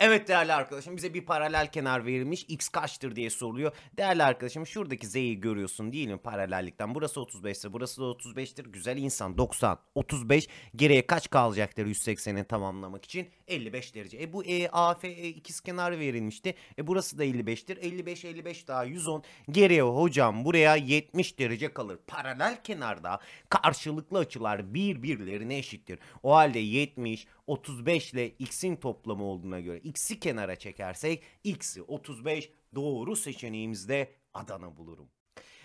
Evet değerli arkadaşım bize bir paralel kenar verilmiş x kaçtır diye soruluyor. Değerli arkadaşım şuradaki z'yi görüyorsun değil mi paralellikten? Burası 35'tir burası da 35'tir. Güzel insan 90 35 geriye kaç kalacaktır 180'i tamamlamak için? 55 derece. E bu e, a f e, ikizkenar verilmişti. E burası da 55'tir. 55 55 daha 110 geriye hocam buraya 70 derece kalır. Paralel kenarda karşılıklı açılar birbirlerine eşittir. O halde 70 35 ile x'in toplamı olduğuna göre x'i kenara çekersek x'i 35 doğru seçeneğimizde Adana bulurum.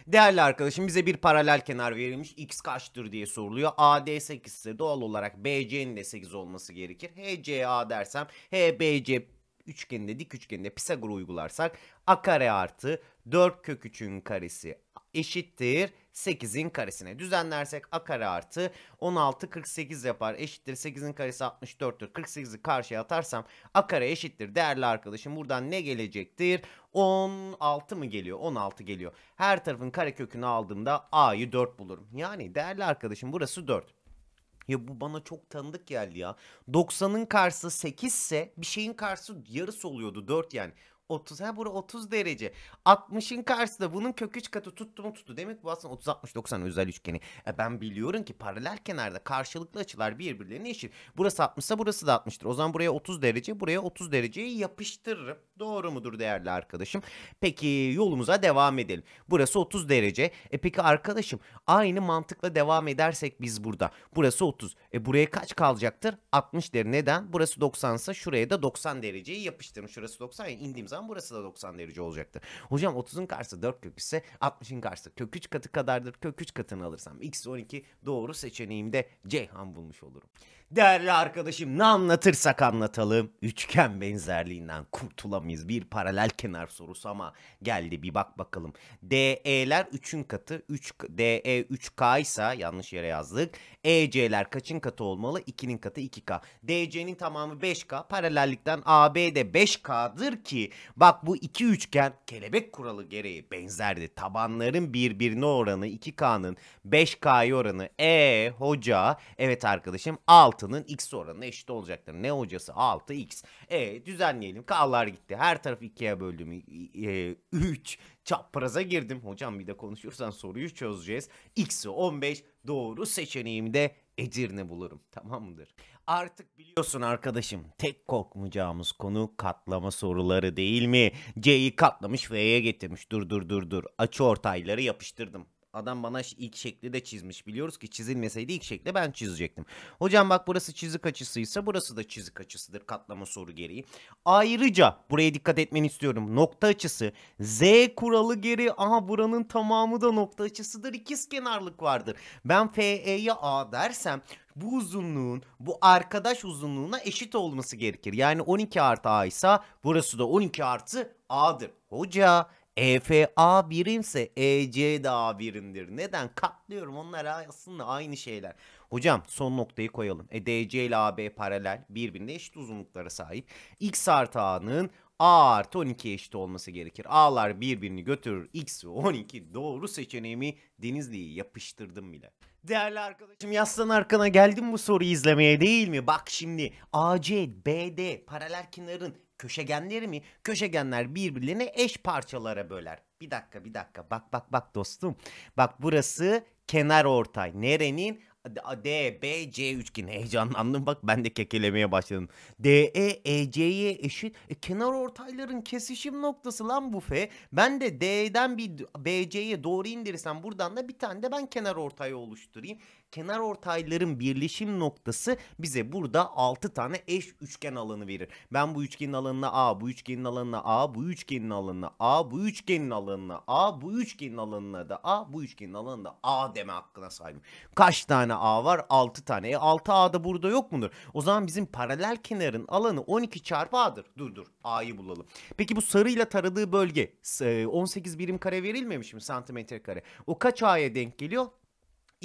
Değerli arkadaşım bize bir paralel kenar verilmiş x kaçtır diye soruluyor. AD 8 ise doğal olarak BC'nin de 8 olması gerekir. HCA dersem HBC üçgeninde dik üçgeninde Pisagor uygularsak a kare artı 4 kök 3'ün karesi eşittir 8'in karesine. Düzenlersek a kare artı 16 48 yapar. Eşittir 8'in karesi 64'tür. 48'i karşıya atarsam a kare eşittir. Değerli arkadaşım buradan ne gelecektir? 16 mı geliyor? 16 geliyor. Her tarafın karekökünü aldığımda a'yı 4 bulurum. Yani değerli arkadaşım burası 4. Ya bu bana çok tanıdık geldi ya. 90'ın karşısı 8 ise bir şeyin karşısı yarısı oluyordu 4 yani. 30. Ha bura 30 derece. 60'ın karşısında bunun kök üç katı tuttu mu tuttu. Demek bu aslında 30 60 90 özel üçgeni. E ben biliyorum ki paralel kenarda karşılıklı açılar birbirlerine eşit. Burası 60 ise burası da 60'tır. O zaman buraya 30 derece, buraya 30 dereceyi yapıştırırım. Doğru mudur değerli arkadaşım? Peki yolumuza devam edelim. Burası 30 derece. E peki arkadaşım aynı mantıkla devam edersek biz burada. Burası 30. E buraya kaç kalacaktır? 60 derece. Neden? Burası 90 ise şuraya da 90 dereceyi yapıştırmış. Şurası 90 ya indiğim zaman burası da 90 derece olacaktır. Hocam 30'un karşısı 4 kök ise 60'ın karşısı kök 3 katı kadardır. Kök 3 katını alırsam x12 doğru seçeneğimde Ceyhan bulmuş olurum. Değerli arkadaşım ne anlatırsak anlatalım üçgen benzerliğinden kurtulamayız. Bir paralel kenar sorusu ama geldi bir bak bakalım. DE'ler 3'ün katı 3 DE 3K ise yanlış yere yazdık. EC'ler kaçın katı olmalı? 2'nin katı 2K. DC'nin tamamı 5K. Paralellikten AB de 5K'dır ki bak bu iki üçgen kelebek kuralı gereği benzerdi. Tabanların birbirine oranı 2K'nın 5K'ya oranı. E hoca evet arkadaşım 6 6'nın x oranına eşit olacaktır. Ne hocası? 6x. E düzenleyelim. K'lar gitti. Her tarafı 2'ye böldüm. E, 3 çapraza girdim. Hocam bir de konuşursan soruyu çözeceğiz. X'i 15 doğru seçeneğimde Edirne bulurum. Tamam mıdır? Artık biliyorsun arkadaşım tek korkmayacağımız konu katlama soruları değil mi? C'yi katlamış F'ye getirmiş. Dur dur dur dur. Açı ortayları yapıştırdım. Adam bana ilk şekli de çizmiş. Biliyoruz ki çizilmeseydi ilk şekli ben çizecektim. Hocam bak burası çizik açısıysa burası da çizik açısıdır katlama soru gereği. Ayrıca buraya dikkat etmeni istiyorum. Nokta açısı Z kuralı geri aha buranın tamamı da nokta açısıdır. İkiz kenarlık vardır. Ben FE'ye A dersem bu uzunluğun bu arkadaş uzunluğuna eşit olması gerekir. Yani 12 artı A ise burası da 12 artı A'dır. Hoca EFA birimse EC de A birimdir. Neden? Katlıyorum onlar aslında aynı şeyler. Hocam son noktayı koyalım. E, DC ile AB paralel birbirine eşit uzunluklara sahip. X artı A'nın A artı 12 eşit olması gerekir. A'lar birbirini götürür. X ve 12 doğru seçeneğimi Denizli'yi yapıştırdım bile. Değerli arkadaşım yaslan arkana geldim bu soruyu izlemeye değil mi? Bak şimdi AC, BD paralel kenarın köşegenleri mi? Köşegenler birbirlerini eş parçalara böler. Bir dakika bir dakika bak bak bak dostum. Bak burası kenar ortay. Nerenin? D, B, C üçgeni heyecanlandım bak ben de kekelemeye başladım. D, E, E, C'ye eşit. E, kenar ortayların kesişim noktası lan bu F. Ben de D'den bir B, C'ye doğru indirirsem buradan da bir tane de ben kenar ortayı oluşturayım kenar ortayların birleşim noktası bize burada 6 tane eş üçgen alanı verir. Ben bu üçgenin alanına A, bu üçgenin alanına A, bu üçgenin alanına A, bu üçgenin alanına A, bu üçgenin alanına da A, bu üçgenin alanına A deme hakkına sahibim. Kaç tane A var? 6 tane. E 6 A da burada yok mudur? O zaman bizim paralel kenarın alanı 12 çarpı A'dır. Dur dur A'yı bulalım. Peki bu sarıyla taradığı bölge 18 e, birim kare verilmemiş mi santimetre kare? O kaç A'ya denk geliyor?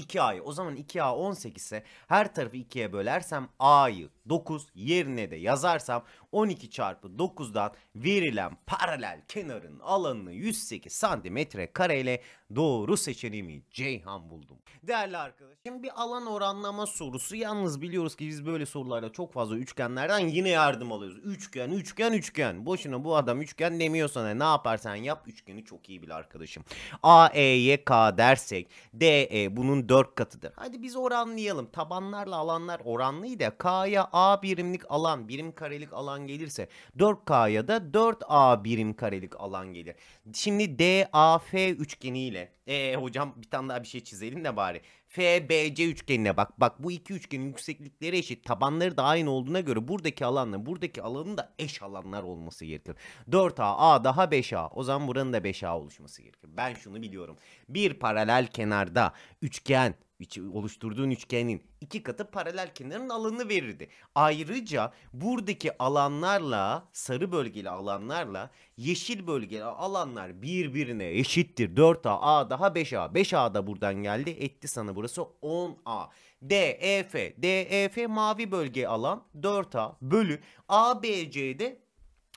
2A'yı. O zaman 2A 18 ise her tarafı 2'ye bölersem A'yı 9 yerine de yazarsam 12 çarpı 9'dan verilen paralel kenarın alanını 108 santimetre kare ile doğru seçeneğimi Ceyhan buldum. Değerli arkadaşım bir alan oranlama sorusu yalnız biliyoruz ki biz böyle sorularda çok fazla üçgenlerden yine yardım alıyoruz. Üçgen üçgen üçgen boşuna bu adam üçgen demiyor sana ne yaparsan yap üçgeni çok iyi bil arkadaşım. A, E, Y, K dersek D, E bunun 4 katıdır. Hadi biz oranlayalım tabanlarla alanlar oranlıydı K'ya A birimlik alan birim karelik alan alan gelirse 4K'ya da 4A birim karelik alan gelir. Şimdi DAF üçgeniyle ee hocam bir tane daha bir şey çizelim de bari. FBC üçgenine bak. Bak bu iki üçgenin yükseklikleri eşit. Tabanları da aynı olduğuna göre buradaki alanla buradaki alanın da eş alanlar olması gerekir. 4A, A daha 5A. O zaman buranın da 5A oluşması gerekir. Ben şunu biliyorum. Bir paralel kenarda üçgen oluşturduğun üçgenin iki katı paralel kenarın alanını verirdi. Ayrıca buradaki alanlarla sarı bölgeli alanlarla yeşil bölgeli alanlar birbirine eşittir. 4A, A daha 5A. 5A da buradan geldi. Etti sana burası 10A. D D E F E F mavi bölge alan 4A bölü A B ABC'de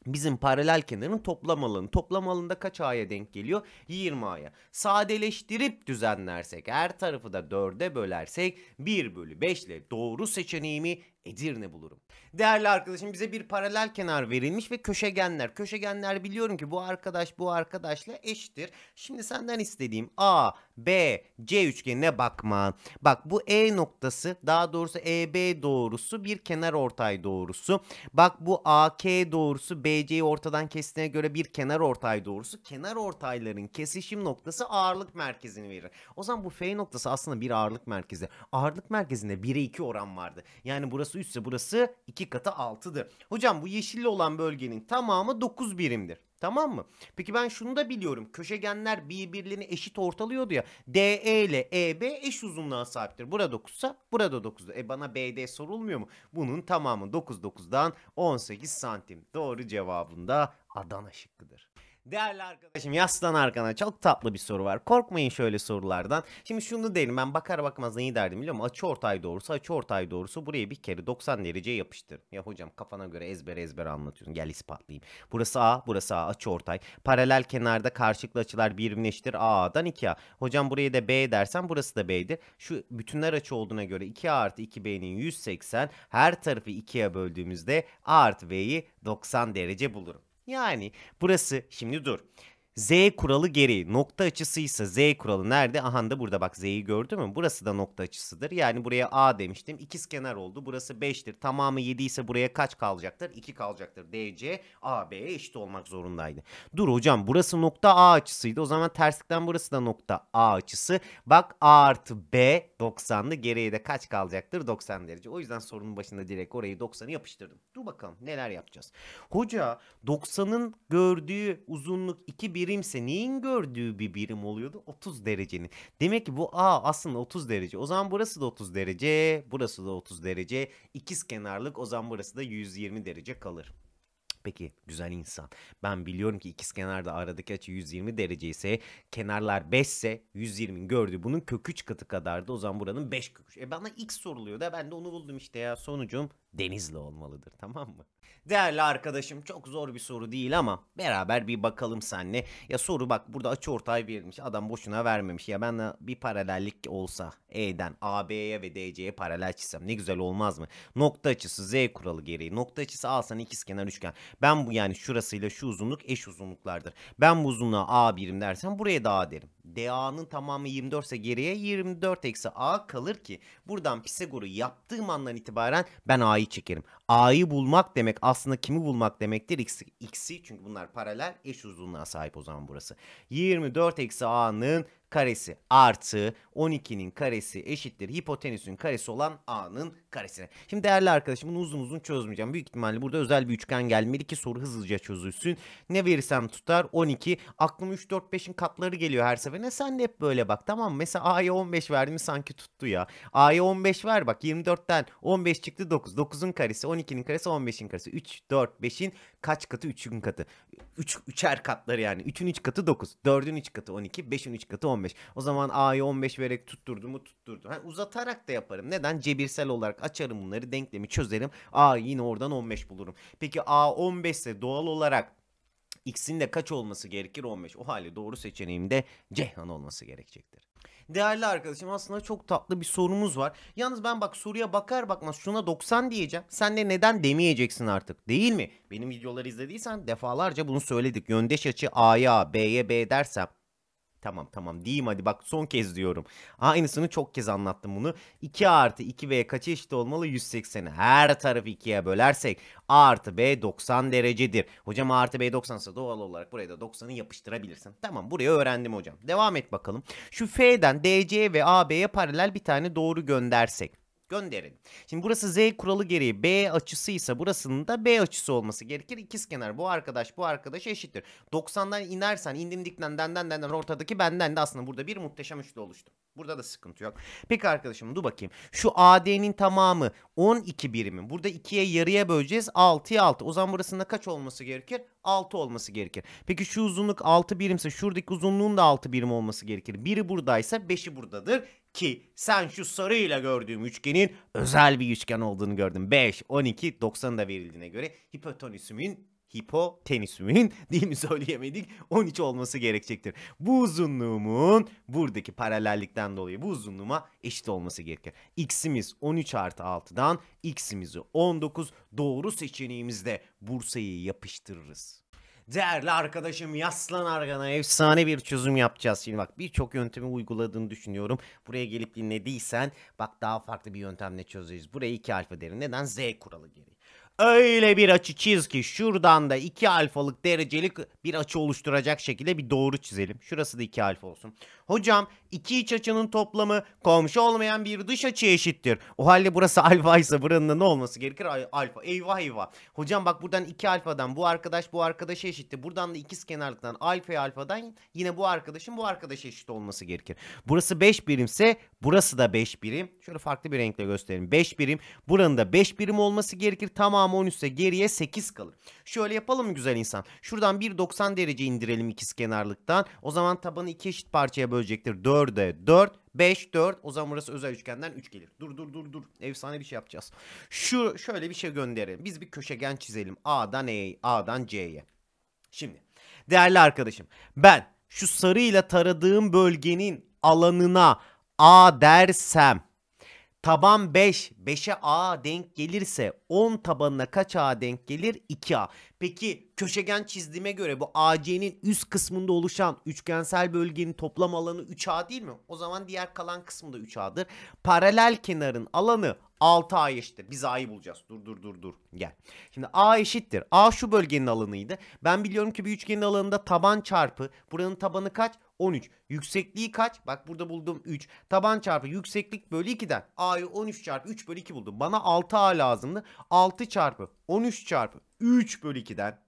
bizim paralel kenarın toplam alanı. Toplam alanında kaç a'ya denk geliyor? 20 a'ya. Sadeleştirip düzenlersek her tarafı da 4'e bölersek 1 bölü 5 ile doğru seçeneğimi Edirne bulurum. Değerli arkadaşım bize bir paralel kenar verilmiş ve köşegenler. Köşegenler biliyorum ki bu arkadaş bu arkadaşla eşittir. Şimdi senden istediğim A, B, C üçgenine bakma. Bak bu E noktası daha doğrusu EB doğrusu bir kenar ortay doğrusu. Bak bu AK doğrusu BC'yi ortadan kestiğine göre bir kenar ortay doğrusu. Kenar ortayların kesişim noktası ağırlık merkezini verir. O zaman bu F noktası aslında bir ağırlık merkezi. Ağırlık merkezinde 1'e 2 oran vardı. Yani burası burası 3 ise burası 2 katı 6'dır. Hocam bu yeşilli olan bölgenin tamamı 9 birimdir. Tamam mı? Peki ben şunu da biliyorum. Köşegenler birbirlerini eşit ortalıyordu ya. DE ile EB eş uzunluğa sahiptir. Burada 9 ise burada 9'du. E bana BD sorulmuyor mu? Bunun tamamı 9 9'dan 18 santim. Doğru cevabında Adana şıkkıdır. Değerli arkadaşım yaslan arkana çok tatlı bir soru var. Korkmayın şöyle sorulardan. Şimdi şunu derim ben bakar bakmaz neyi derdim biliyor musun? Açı ortay doğrusu açı ortay doğrusu buraya bir kere 90 derece yapıştır. Ya hocam kafana göre ezber ezber anlatıyorsun. Gel ispatlayayım. Burası A burası A açı ortay. Paralel kenarda karşılıklı açılar birbirleştir. A'dan 2A. Hocam buraya da B dersen burası da B'dir. Şu bütünler açı olduğuna göre 2A artı 2B'nin 180 her tarafı 2'ye böldüğümüzde A artı B'yi 90 derece bulurum. Yani burası şimdi dur. Z kuralı geri. Nokta açısıysa Z kuralı nerede? Aha da burada bak Z'yi gördün mü? Burası da nokta açısıdır. Yani buraya A demiştim. İkiz kenar oldu. Burası 5'tir. Tamamı 7 ise buraya kaç kalacaktır? 2 kalacaktır. DC AB'ye eşit olmak zorundaydı. Dur hocam burası nokta A açısıydı. O zaman terslikten burası da nokta A açısı. Bak A artı B 90'lı. Geriye de kaç kalacaktır? 90 derece. O yüzden sorunun başında direkt orayı 90'ı yapıştırdım. Dur bakalım neler yapacağız. Hoca 90'ın gördüğü uzunluk 2 bir birimse neyin gördüğü bir birim oluyordu? 30 derecenin. Demek ki bu A aslında 30 derece. O zaman burası da 30 derece. Burası da 30 derece. İkiz kenarlık o zaman burası da 120 derece kalır. Peki güzel insan. Ben biliyorum ki ikiz kenarda aradaki açı 120 derece ise kenarlar 5 ise 120'nin gördüğü bunun kök 3 katı kadardı. O zaman buranın 5 kök 3. E bana x soruluyor da e, ben de onu buldum işte ya. Sonucum denizli olmalıdır tamam mı? Değerli arkadaşım çok zor bir soru değil ama beraber bir bakalım senle. Ya soru bak burada açı ortay verilmiş. Adam boşuna vermemiş. Ya ben bir paralellik olsa E'den AB'ye ve DC'ye paralel çizsem ne güzel olmaz mı? Nokta açısı Z kuralı gereği. Nokta açısı alsan ikizkenar üçgen. Ben bu yani şurasıyla şu uzunluk eş uzunluklardır. Ben bu uzunluğa A birim dersem buraya da A derim. DA'nın tamamı 24 geriye 24 eksi A kalır ki buradan Pisagor'u yaptığım andan itibaren ben A'yı çekerim. A'yı bulmak demek aslında kimi bulmak demektir? X'i, X'i çünkü bunlar paralel eş uzunluğa sahip o zaman burası. 24 eksi A'nın karesi artı 12'nin karesi eşittir hipotenüsün karesi olan A'nın karesine. Şimdi değerli arkadaşım bunu uzun uzun çözmeyeceğim. Büyük ihtimalle burada özel bir üçgen gelmeli ki soru hızlıca çözülsün. Ne verirsem tutar 12. Aklıma 3, 4, 5'in katları geliyor her seferinde. Sen de hep böyle bak tamam mı? Mesela A'ya 15 verdim sanki tuttu ya. A'ya 15 ver bak 24'ten 15 çıktı 9. 9'un karesi 12'nin karesi 15'in karesi. 3, 4, 5'in kaç katı? 3'ün katı. 3, 3'er katları yani. 3'ün 3 katı 9. 4'ün 3 katı 12. 5'in 3 katı 15. 15. O zaman a'yı 15 vererek tutturdu mu tutturdu. Yani uzatarak da yaparım. Neden? Cebirsel olarak açarım bunları denklemi çözerim. A yine oradan 15 bulurum. Peki A 15 ise doğal olarak X'in de kaç olması gerekir? 15. O halde doğru seçeneğim de Ceyhan olması gerekecektir. Değerli arkadaşım aslında çok tatlı bir sorumuz var. Yalnız ben bak soruya bakar bakmaz şuna 90 diyeceğim. Sen de neden demeyeceksin artık değil mi? Benim videoları izlediysen defalarca bunu söyledik. Yöndeş açı A'ya B'ye B dersem Tamam tamam diyeyim hadi bak son kez diyorum. Aynısını çok kez anlattım bunu. 2 artı 2b kaç eşit olmalı? 180'i. Her tarafı 2'ye bölersek a artı b 90 derecedir. Hocam a artı b 90 ise doğal olarak buraya da 90'ı yapıştırabilirsin. Tamam burayı öğrendim hocam. Devam et bakalım. Şu f'den dc ve ab'ye paralel bir tane doğru göndersek. Gönderin. Şimdi burası z kuralı gereği b açısıysa ise burasının da b açısı olması gerekir. İkizkenar bu arkadaş bu arkadaş eşittir. 90'dan inersen indim dikten denden denden ortadaki benden de aslında burada bir muhteşem üçlü oluştu. Burada da sıkıntı yok. Peki arkadaşım dur bakayım. Şu AD'nin tamamı 12 birimi. Burada 2'ye yarıya böleceğiz. 6'ya 6. O zaman burasında kaç olması gerekir? 6 olması gerekir. Peki şu uzunluk 6 birimse şuradaki uzunluğun da 6 birim olması gerekir. Biri buradaysa 5'i buradadır ki sen şu sarıyla gördüğüm üçgenin özel bir üçgen olduğunu gördün. 5, 12, 90 da verildiğine göre hipotenüsümün hipotenüsümün mi söyleyemedik 13 olması gerekecektir. Bu uzunluğumun buradaki paralellikten dolayı bu uzunluğuma eşit olması gerekir. X'imiz 13 artı 6'dan X'imizi 19 doğru seçeneğimizde Bursa'yı yapıştırırız. Değerli arkadaşım yaslan arkana efsane bir çözüm yapacağız. Şimdi bak birçok yöntemi uyguladığını düşünüyorum. Buraya gelip dinlediysen bak daha farklı bir yöntemle çözeceğiz. Buraya iki alfa derim. Neden? Z kuralı gereği öyle bir açı çiz ki şuradan da 2 alfalık derecelik bir açı oluşturacak şekilde bir doğru çizelim. Şurası da 2 alfa olsun. Hocam iki iç açının toplamı komşu olmayan bir dış açı eşittir. O halde burası alfa ise buranın da ne olması gerekir? Alfa. Eyvah eyvah. Hocam bak buradan 2 alfadan bu arkadaş bu arkadaşa eşitti. Buradan da ikiz kenarlıktan alfa alfadan yine bu arkadaşın bu arkadaşa eşit olması gerekir. Burası 5 birimse burası da 5 birim. Şöyle farklı bir renkle göstereyim. 5 birim. Buranın da 5 birim olması gerekir. Tamam ama 10 üstte geriye 8 kalır. Şöyle yapalım güzel insan. Şuradan 1.90 derece indirelim ikiz kenarlıktan. O zaman tabanı iki eşit parçaya bölecektir. 4'e 4 5 4 o zaman burası özel üçgenden 3 gelir. Dur dur dur dur. Efsane bir şey yapacağız. Şu şöyle bir şey gönderelim. Biz bir köşegen çizelim. A'dan E'ye, A'dan C'ye. Şimdi değerli arkadaşım ben şu sarıyla taradığım bölgenin alanına A dersem Taban 5. 5'e A denk gelirse 10 tabanına kaç A denk gelir? 2A. Peki köşegen çizdiğime göre bu AC'nin üst kısmında oluşan üçgensel bölgenin toplam alanı 3A değil mi? O zaman diğer kalan kısmı da 3A'dır. Paralel kenarın alanı 6A eşittir. Biz A'yı bulacağız. Dur dur dur dur. Gel. Şimdi A eşittir. A şu bölgenin alanıydı. Ben biliyorum ki bir üçgenin alanında taban çarpı. Buranın tabanı kaç? 13. Yüksekliği kaç? Bak burada buldum 3. Taban çarpı yükseklik bölü 2'den. A'yı 13 çarpı 3 bölü 2 buldum. Bana 6A lazımdı. 6 çarpı 13 çarpı 3 bölü 2'den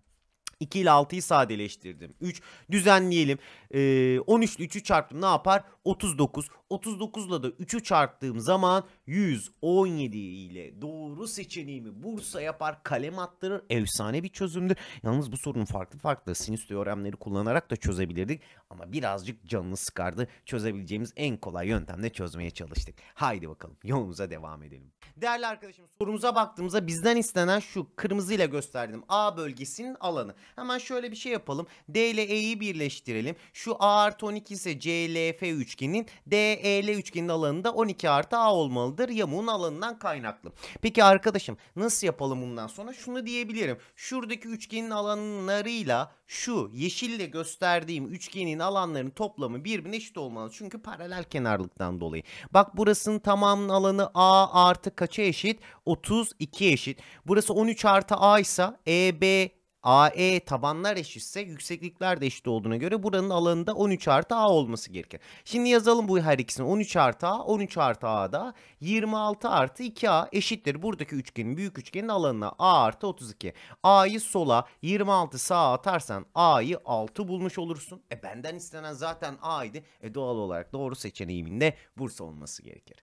2 ile 6'yı sadeleştirdim. 3 düzenleyelim. Ee, 13 ile 3'ü çarptım ne yapar? 39. 39'la da 3'ü çarptığım zaman 117 ile doğru seçeneğimi Bursa yapar kalem attırır. Efsane bir çözümdür. Yalnız bu sorunun farklı farklı sinüs teoremleri kullanarak da çözebilirdik. Ama birazcık canını sıkardı. Çözebileceğimiz en kolay yöntemle çözmeye çalıştık. Haydi bakalım yolumuza devam edelim. Değerli arkadaşım sorumuza baktığımızda bizden istenen şu kırmızıyla gösterdim A bölgesinin alanı. Hemen şöyle bir şey yapalım. D ile E'yi birleştirelim. Şu A artı 12 ise C, L, F3 üçgenin DEL üçgenin alanında 12 artı A olmalıdır. Yamuğun alanından kaynaklı. Peki arkadaşım nasıl yapalım bundan sonra? Şunu diyebilirim. Şuradaki üçgenin alanlarıyla şu yeşille gösterdiğim üçgenin alanlarının toplamı birbirine eşit olmalı. Çünkü paralel kenarlıktan dolayı. Bak burasının tamamının alanı A artı kaça eşit? 32 eşit. Burası 13 artı A ise EB AE tabanlar eşitse yükseklikler de eşit olduğuna göre buranın alanında 13 artı A olması gerekir. Şimdi yazalım bu her ikisini. 13 artı A, 13 artı A da 26 artı 2A eşittir. Buradaki üçgenin büyük üçgenin alanına A artı 32. A'yı sola 26 sağa atarsan A'yı 6 bulmuş olursun. E benden istenen zaten A'ydı. E doğal olarak doğru seçeneğimin de Bursa olması gerekir.